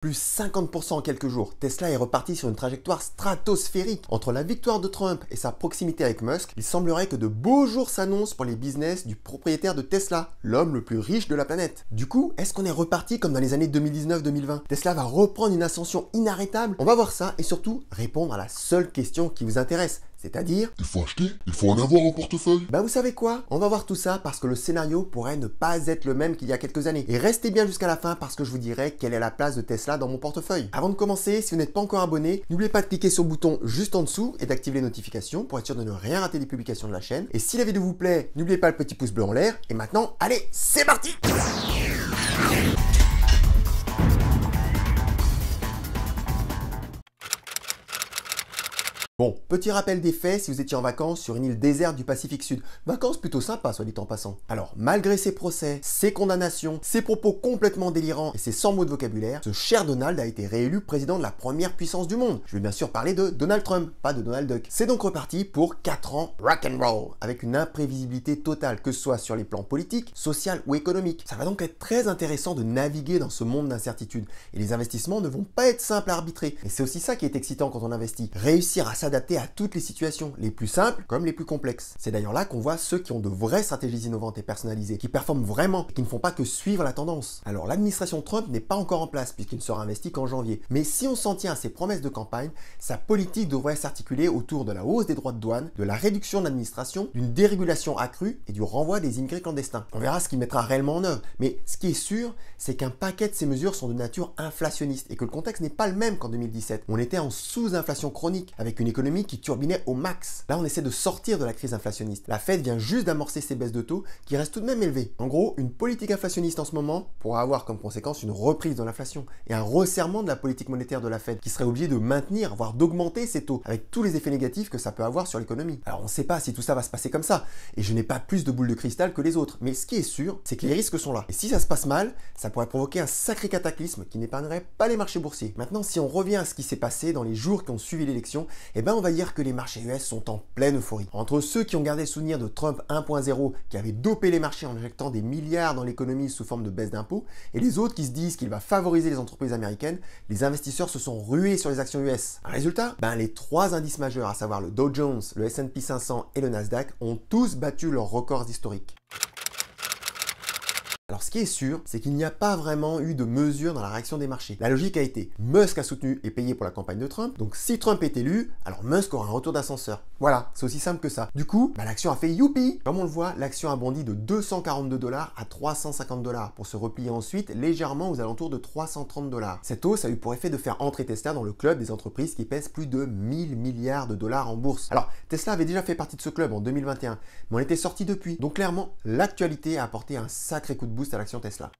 plus 50% en quelques jours. Tesla est reparti sur une trajectoire stratosphérique. Entre la victoire de Trump et sa proximité avec Musk, il semblerait que de beaux jours s'annoncent pour les business du propriétaire de Tesla, l'homme le plus riche de la planète. Du coup, est-ce qu'on est reparti comme dans les années 2019-2020 Tesla va reprendre une ascension inarrêtable On va voir ça et surtout répondre à la seule question qui vous intéresse. C'est-à-dire Il faut acheter, il faut en avoir au portefeuille. Bah vous savez quoi On va voir tout ça parce que le scénario pourrait ne pas être le même qu'il y a quelques années. Et restez bien jusqu'à la fin parce que je vous dirai quelle est la place de Tesla dans mon portefeuille. Avant de commencer, si vous n'êtes pas encore abonné, n'oubliez pas de cliquer sur le bouton juste en dessous et d'activer les notifications pour être sûr de ne rien rater des publications de la chaîne. Et si la vidéo vous plaît, n'oubliez pas le petit pouce bleu en l'air. Et maintenant, allez, c'est parti Bon, petit rappel des faits si vous étiez en vacances sur une île déserte du Pacifique Sud. Vacances plutôt sympas, soit dit en passant. Alors, malgré ses procès, ses condamnations, ses propos complètement délirants et ses 100 mots de vocabulaire, ce cher Donald a été réélu président de la première puissance du monde. Je vais bien sûr parler de Donald Trump, pas de Donald Duck. C'est donc reparti pour 4 ans roll, avec une imprévisibilité totale, que ce soit sur les plans politiques, social ou économiques. Ça va donc être très intéressant de naviguer dans ce monde d'incertitude, et les investissements ne vont pas être simples à arbitrer. Et c'est aussi ça qui est excitant quand on investit. Réussir à à toutes les situations, les plus simples comme les plus complexes. C'est d'ailleurs là qu'on voit ceux qui ont de vraies stratégies innovantes et personnalisées, qui performent vraiment, et qui ne font pas que suivre la tendance. Alors l'administration Trump n'est pas encore en place puisqu'il ne sera investi qu'en janvier. Mais si on s'en tient à ses promesses de campagne, sa politique devrait s'articuler autour de la hausse des droits de douane, de la réduction de l'administration, d'une dérégulation accrue et du renvoi des immigrés clandestins. On verra ce qu'il mettra réellement en œuvre. Mais ce qui est sûr, c'est qu'un paquet de ces mesures sont de nature inflationniste et que le contexte n'est pas le même qu'en 2017. On était en sous-inflation chronique avec une économie qui turbinait au max. Là, on essaie de sortir de la crise inflationniste. La Fed vient juste d'amorcer ses baisses de taux qui restent tout de même élevées. En gros, une politique inflationniste en ce moment pourra avoir comme conséquence une reprise de l'inflation et un resserrement de la politique monétaire de la Fed qui serait obligée de maintenir, voire d'augmenter ses taux avec tous les effets négatifs que ça peut avoir sur l'économie. Alors, on ne sait pas si tout ça va se passer comme ça et je n'ai pas plus de boules de cristal que les autres, mais ce qui est sûr, c'est que les risques sont là. Et si ça se passe mal, ça pourrait provoquer un sacré cataclysme qui n'épargnerait pas les marchés boursiers. Maintenant, si on revient à ce qui s'est passé dans les jours qui ont suivi l'élection, eh bien Là, ben, on va dire que les marchés US sont en pleine euphorie. Entre ceux qui ont gardé le souvenir de Trump 1.0 qui avait dopé les marchés en injectant des milliards dans l'économie sous forme de baisse d'impôts et les autres qui se disent qu'il va favoriser les entreprises américaines, les investisseurs se sont rués sur les actions US. Un résultat Ben les trois indices majeurs, à savoir le Dow Jones, le S&P 500 et le Nasdaq, ont tous battu leurs records historiques ce qui est sûr, c'est qu'il n'y a pas vraiment eu de mesure dans la réaction des marchés. La logique a été Musk a soutenu et payé pour la campagne de Trump, donc si Trump est élu, alors Musk aura un retour d'ascenseur. Voilà, c'est aussi simple que ça. Du coup, bah, l'action a fait youpi Comme on le voit, l'action a bondi de 242 dollars à 350 dollars pour se replier ensuite légèrement aux alentours de 330 dollars. Cette hausse a eu pour effet de faire entrer Tesla dans le club des entreprises qui pèsent plus de 1000 milliards de dollars en bourse. Alors, Tesla avait déjà fait partie de ce club en 2021, mais on était sorti depuis. Donc clairement, l'actualité a apporté un sacré coup de boost à l'action Tesla.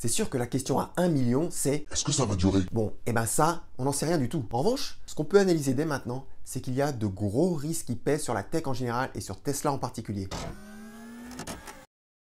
C'est sûr que la question à 1 million, c'est Est-ce que ça va durer Bon, et eh ben ça, on n'en sait rien du tout. En revanche, ce qu'on peut analyser dès maintenant, c'est qu'il y a de gros risques qui pèsent sur la tech en général et sur Tesla en particulier.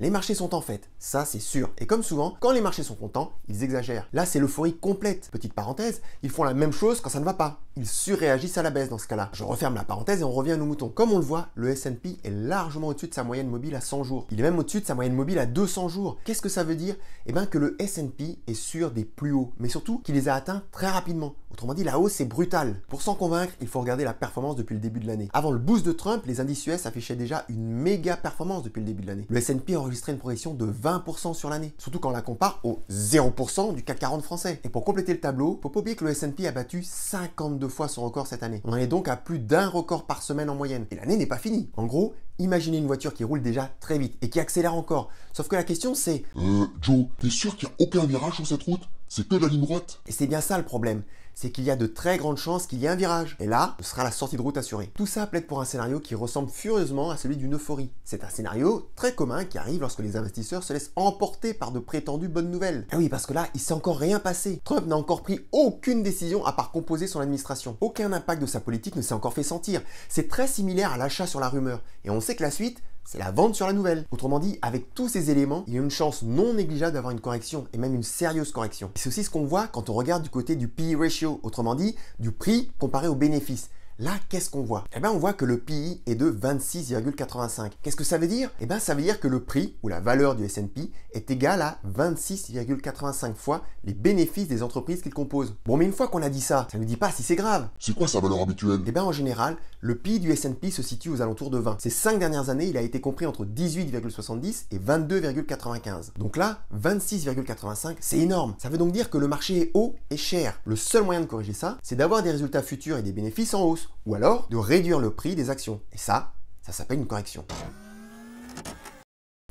Les marchés sont en fait, ça c'est sûr. Et comme souvent, quand les marchés sont contents, ils exagèrent. Là, c'est l'euphorie complète. Petite parenthèse, ils font la même chose quand ça ne va pas ils surréagissent à la baisse dans ce cas-là. Je referme la parenthèse et on revient à nos moutons. Comme on le voit, le S&P est largement au-dessus de sa moyenne mobile à 100 jours. Il est même au-dessus de sa moyenne mobile à 200 jours. Qu'est-ce que ça veut dire Eh bien que le S&P est sur des plus hauts, mais surtout qu'il les a atteints très rapidement. Autrement dit, la hausse est brutale. Pour s'en convaincre, il faut regarder la performance depuis le début de l'année. Avant le boost de Trump, les indices US affichaient déjà une méga performance depuis le début de l'année. Le S&P a enregistré une progression de 20% sur l'année, surtout quand on la compare au 0% du CAC 40 français. Et pour compléter le tableau, faut pas oublier que le S&P a battu 52 fois son record cette année. On en est donc à plus d'un record par semaine en moyenne. Et l'année n'est pas finie. En gros, imaginez une voiture qui roule déjà très vite et qui accélère encore. Sauf que la question c'est... Euh, Joe, t'es sûr qu'il n'y a aucun virage sur cette route c'est que la ligne droite. Et c'est bien ça le problème. C'est qu'il y a de très grandes chances qu'il y ait un virage. Et là, ce sera la sortie de route assurée. Tout ça plaide pour un scénario qui ressemble furieusement à celui d'une euphorie. C'est un scénario très commun qui arrive lorsque les investisseurs se laissent emporter par de prétendues bonnes nouvelles. Ah oui, parce que là, il s'est encore rien passé. Trump n'a encore pris aucune décision à part composer son administration. Aucun impact de sa politique ne s'est encore fait sentir. C'est très similaire à l'achat sur la rumeur. Et on sait que la suite, c'est la vente sur la nouvelle. Autrement dit, avec tous ces éléments, il y a une chance non négligeable d'avoir une correction, et même une sérieuse correction. C'est aussi ce qu'on voit quand on regarde du côté du PI ratio, autrement dit, du prix comparé au bénéfices. Là, qu'est-ce qu'on voit Eh bien, on voit que le PI est de 26,85. Qu'est-ce que ça veut dire Eh bien, ça veut dire que le prix ou la valeur du S&P est égal à 26,85 fois les bénéfices des entreprises qu'il compose. Bon, mais une fois qu'on a dit ça, ça ne nous dit pas si c'est grave. C'est quoi sa valeur habituelle Eh bien, en général, le PI du S&P se situe aux alentours de 20. Ces 5 dernières années, il a été compris entre 18,70 et 22,95. Donc là, 26,85, c'est énorme. Ça veut donc dire que le marché est haut et cher. Le seul moyen de corriger ça, c'est d'avoir des résultats futurs et des bénéfices en hausse, ou alors de réduire le prix des actions. Et ça, ça s'appelle une correction.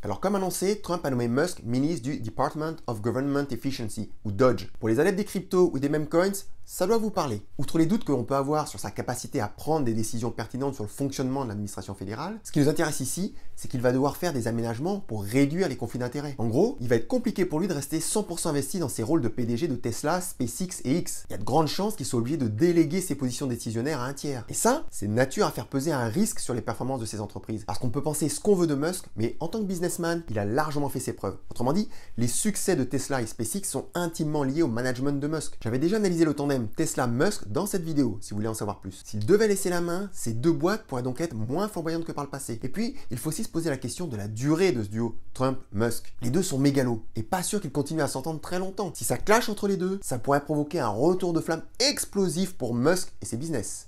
Alors comme annoncé, Trump a nommé Musk ministre du Department of Government Efficiency, ou Dodge. Pour les adeptes des cryptos ou des meme coins, ça doit vous parler. Outre les doutes que l'on peut avoir sur sa capacité à prendre des décisions pertinentes sur le fonctionnement de l'administration fédérale, ce qui nous intéresse ici, c'est qu'il va devoir faire des aménagements pour réduire les conflits d'intérêts. En gros, il va être compliqué pour lui de rester 100% investi dans ses rôles de PDG de Tesla, SpaceX et X. Il y a de grandes chances qu'il soit obligé de déléguer ses positions décisionnaires à un tiers. Et ça, c'est nature à faire peser un risque sur les performances de ses entreprises. Parce qu'on peut penser ce qu'on veut de Musk, mais en tant que businessman, il a largement fait ses preuves. Autrement dit, les succès de Tesla et SpaceX sont intimement liés au management de Musk. J'avais déjà analysé le tandem Tesla Musk dans cette vidéo, si vous voulez en savoir plus. S'il devait laisser la main, ces deux boîtes pourraient donc être moins flamboyantes que par le passé. Et puis, il faut aussi se poser la question de la durée de ce duo Trump-Musk. Les deux sont mégalos, et pas sûr qu'ils continuent à s'entendre très longtemps. Si ça clash entre les deux, ça pourrait provoquer un retour de flamme explosif pour Musk et ses business.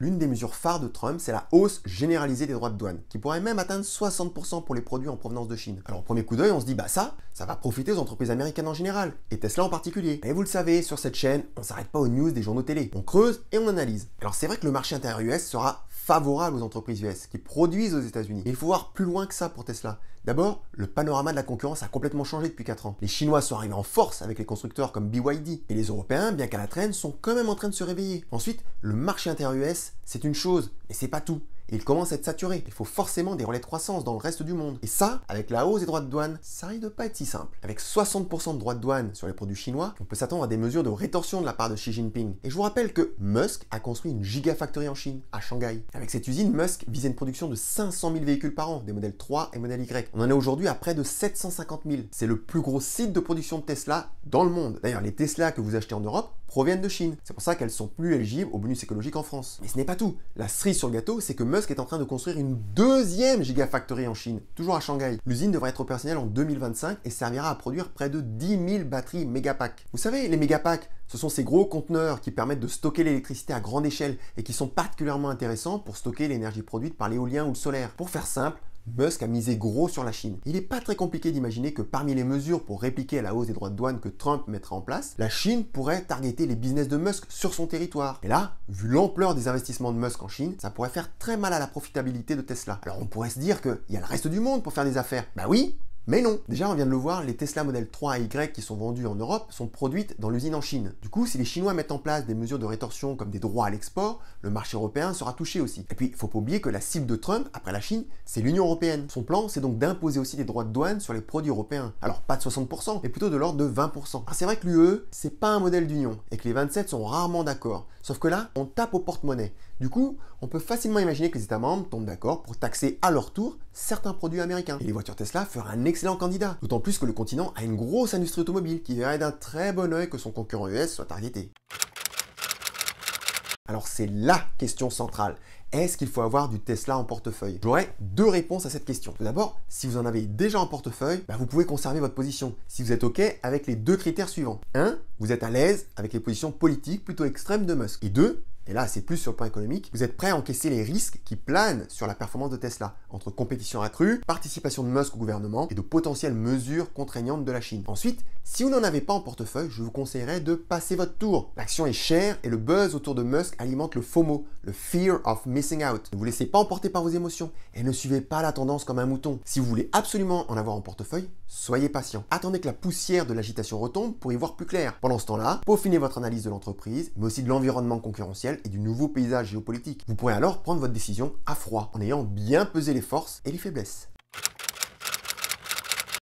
L'une des mesures phares de Trump, c'est la hausse généralisée des droits de douane, qui pourrait même atteindre 60% pour les produits en provenance de Chine. Alors au premier coup d'œil, on se dit, bah ça, ça va profiter aux entreprises américaines en général, et Tesla en particulier. Mais vous le savez, sur cette chaîne, on s'arrête pas aux news des journaux télé, on creuse et on analyse. Alors c'est vrai que le marché intérieur US sera favorable aux entreprises US qui produisent aux États-Unis. Il faut voir plus loin que ça pour Tesla. D'abord, le panorama de la concurrence a complètement changé depuis 4 ans. Les Chinois sont arrivés en force avec les constructeurs comme BYD, et les Européens, bien qu'à la traîne, sont quand même en train de se réveiller. Ensuite, le marché intérieur us c'est une chose, mais c'est pas tout il commence à être saturé. Il faut forcément des relais de croissance dans le reste du monde. Et ça, avec la hausse des droits de douane, ça arrive de pas être si simple. Avec 60% de droits de douane sur les produits chinois, on peut s'attendre à des mesures de rétorsion de la part de Xi Jinping. Et je vous rappelle que Musk a construit une gigafactory en Chine, à Shanghai. Avec cette usine, Musk visait une production de 500 000 véhicules par an, des modèles 3 et modèle Y. On en est aujourd'hui à près de 750 000. C'est le plus gros site de production de Tesla dans le monde. D'ailleurs, les Tesla que vous achetez en Europe proviennent de Chine. C'est pour ça qu'elles sont plus éligibles au bonus écologique en France. Mais ce n'est pas tout. La cerise sur le gâteau, c'est que Musk est en train de construire une deuxième gigafactory en Chine, toujours à Shanghai. L'usine devrait être opérationnelle en 2025 et servira à produire près de 10 000 batteries Megapack. Vous savez, les packs, ce sont ces gros conteneurs qui permettent de stocker l'électricité à grande échelle et qui sont particulièrement intéressants pour stocker l'énergie produite par l'éolien ou le solaire. Pour faire simple, Musk a misé gros sur la Chine. Il n'est pas très compliqué d'imaginer que parmi les mesures pour répliquer à la hausse des droits de douane que Trump mettra en place, la Chine pourrait targeter les business de Musk sur son territoire. Et là, vu l'ampleur des investissements de Musk en Chine, ça pourrait faire très mal à la profitabilité de Tesla. Alors on pourrait se dire qu'il y a le reste du monde pour faire des affaires. Bah oui, mais non Déjà, on vient de le voir, les Tesla Model 3 et Y qui sont vendus en Europe sont produites dans l'usine en Chine. Du coup, si les Chinois mettent en place des mesures de rétorsion comme des droits à l'export, le marché européen sera touché aussi. Et puis, il faut pas oublier que la cible de Trump, après la Chine, c'est l'Union Européenne. Son plan, c'est donc d'imposer aussi des droits de douane sur les produits européens. Alors, pas de 60%, mais plutôt de l'ordre de 20%. Ah, c'est vrai que l'UE, c'est pas un modèle d'union, et que les 27 sont rarement d'accord. Sauf que là, on tape au porte-monnaie. Du coup, on peut facilement imaginer que les États membres tombent d'accord pour taxer à leur tour certains produits américains. Et les voitures Tesla feraient un excellent candidat, d'autant plus que le continent a une grosse industrie automobile qui verrait d'un très bon oeil que son concurrent US soit arrêté. Alors c'est LA question centrale. Est-ce qu'il faut avoir du Tesla en portefeuille J'aurais deux réponses à cette question. Tout d'abord, si vous en avez déjà en portefeuille, bah, vous pouvez conserver votre position si vous êtes OK avec les deux critères suivants. 1. Vous êtes à l'aise avec les positions politiques plutôt extrêmes de Musk. Et 2 et là c'est plus sur le plan économique, vous êtes prêt à encaisser les risques qui planent sur la performance de Tesla, entre compétition accrue, participation de Musk au gouvernement et de potentielles mesures contraignantes de la Chine. Ensuite, si vous n'en avez pas en portefeuille, je vous conseillerais de passer votre tour. L'action est chère et le buzz autour de Musk alimente le FOMO, le Fear of Missing Out. Ne vous laissez pas emporter par vos émotions et ne suivez pas la tendance comme un mouton. Si vous voulez absolument en avoir en portefeuille, Soyez patient. Attendez que la poussière de l'agitation retombe pour y voir plus clair. Pendant ce temps-là, peaufinez votre analyse de l'entreprise, mais aussi de l'environnement concurrentiel et du nouveau paysage géopolitique. Vous pourrez alors prendre votre décision à froid, en ayant bien pesé les forces et les faiblesses.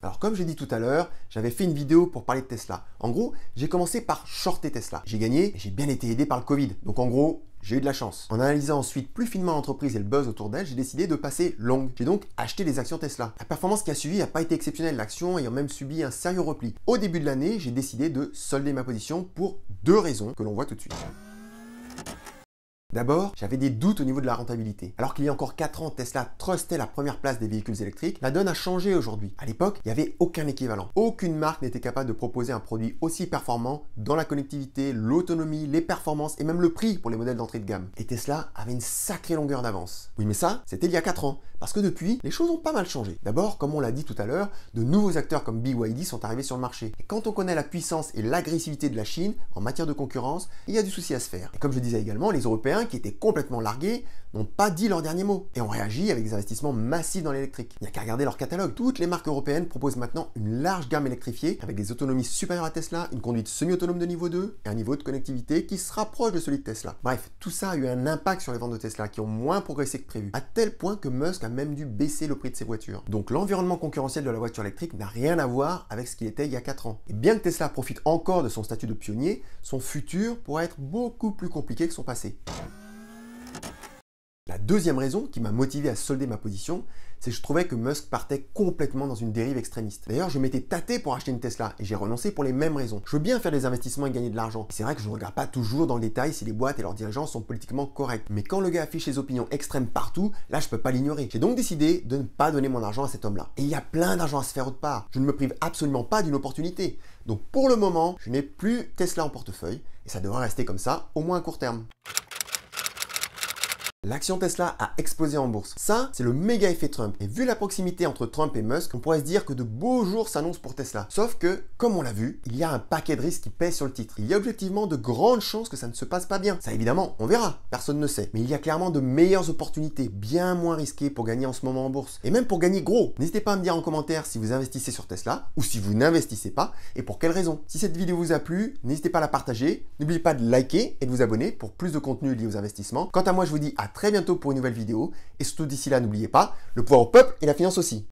Alors comme j'ai dit tout à l'heure, j'avais fait une vidéo pour parler de Tesla. En gros, j'ai commencé par shorter Tesla. J'ai gagné et j'ai bien été aidé par le Covid. Donc en gros, j'ai eu de la chance. En analysant ensuite plus finement l'entreprise et le buzz autour d'elle, j'ai décidé de passer long. J'ai donc acheté des actions Tesla. La performance qui a suivi n'a pas été exceptionnelle, l'action ayant même subi un sérieux repli. Au début de l'année, j'ai décidé de solder ma position pour deux raisons que l'on voit tout de suite. D'abord, j'avais des doutes au niveau de la rentabilité. Alors qu'il y a encore 4 ans, Tesla trustait la première place des véhicules électriques, la donne a changé aujourd'hui. À l'époque, il n'y avait aucun équivalent. Aucune marque n'était capable de proposer un produit aussi performant dans la connectivité, l'autonomie, les performances et même le prix pour les modèles d'entrée de gamme. Et Tesla avait une sacrée longueur d'avance. Oui, mais ça, c'était il y a 4 ans. Parce que depuis, les choses ont pas mal changé. D'abord, comme on l'a dit tout à l'heure, de nouveaux acteurs comme BYD sont arrivés sur le marché. Et quand on connaît la puissance et l'agressivité de la Chine en matière de concurrence, il y a du souci à se faire. Et comme je disais également, les Européens qui était complètement largué n'ont pas dit leur dernier mot et ont réagi avec des investissements massifs dans l'électrique. Il n'y a qu'à regarder leur catalogue. Toutes les marques européennes proposent maintenant une large gamme électrifiée avec des autonomies supérieures à Tesla, une conduite semi-autonome de niveau 2 et un niveau de connectivité qui se rapproche de celui de Tesla. Bref, tout ça a eu un impact sur les ventes de Tesla qui ont moins progressé que prévu, à tel point que Musk a même dû baisser le prix de ses voitures. Donc l'environnement concurrentiel de la voiture électrique n'a rien à voir avec ce qu'il était il y a 4 ans. Et bien que Tesla profite encore de son statut de pionnier, son futur pourrait être beaucoup plus compliqué que son passé. La deuxième raison qui m'a motivé à solder ma position, c'est que je trouvais que Musk partait complètement dans une dérive extrémiste. D'ailleurs, je m'étais tâté pour acheter une Tesla et j'ai renoncé pour les mêmes raisons. Je veux bien faire des investissements et gagner de l'argent. C'est vrai que je ne regarde pas toujours dans le détail si les boîtes et leurs dirigeants sont politiquement corrects. Mais quand le gars affiche ses opinions extrêmes partout, là, je peux pas l'ignorer. J'ai donc décidé de ne pas donner mon argent à cet homme-là. Et il y a plein d'argent à se faire autre part. Je ne me prive absolument pas d'une opportunité. Donc pour le moment, je n'ai plus Tesla en portefeuille et ça devrait rester comme ça au moins à court terme. L'action Tesla a explosé en bourse. Ça, c'est le méga effet Trump. Et vu la proximité entre Trump et Musk, on pourrait se dire que de beaux jours s'annoncent pour Tesla. Sauf que, comme on l'a vu, il y a un paquet de risques qui pèsent sur le titre. Il y a objectivement de grandes chances que ça ne se passe pas bien. Ça, évidemment, on verra. Personne ne sait. Mais il y a clairement de meilleures opportunités, bien moins risquées pour gagner en ce moment en bourse. Et même pour gagner gros. N'hésitez pas à me dire en commentaire si vous investissez sur Tesla ou si vous n'investissez pas et pour quelles raisons. Si cette vidéo vous a plu, n'hésitez pas à la partager. N'oubliez pas de liker et de vous abonner pour plus de contenu lié aux investissements. Quant à moi, je vous dis à très bientôt pour une nouvelle vidéo. Et surtout d'ici là, n'oubliez pas, le pouvoir au peuple et la finance aussi.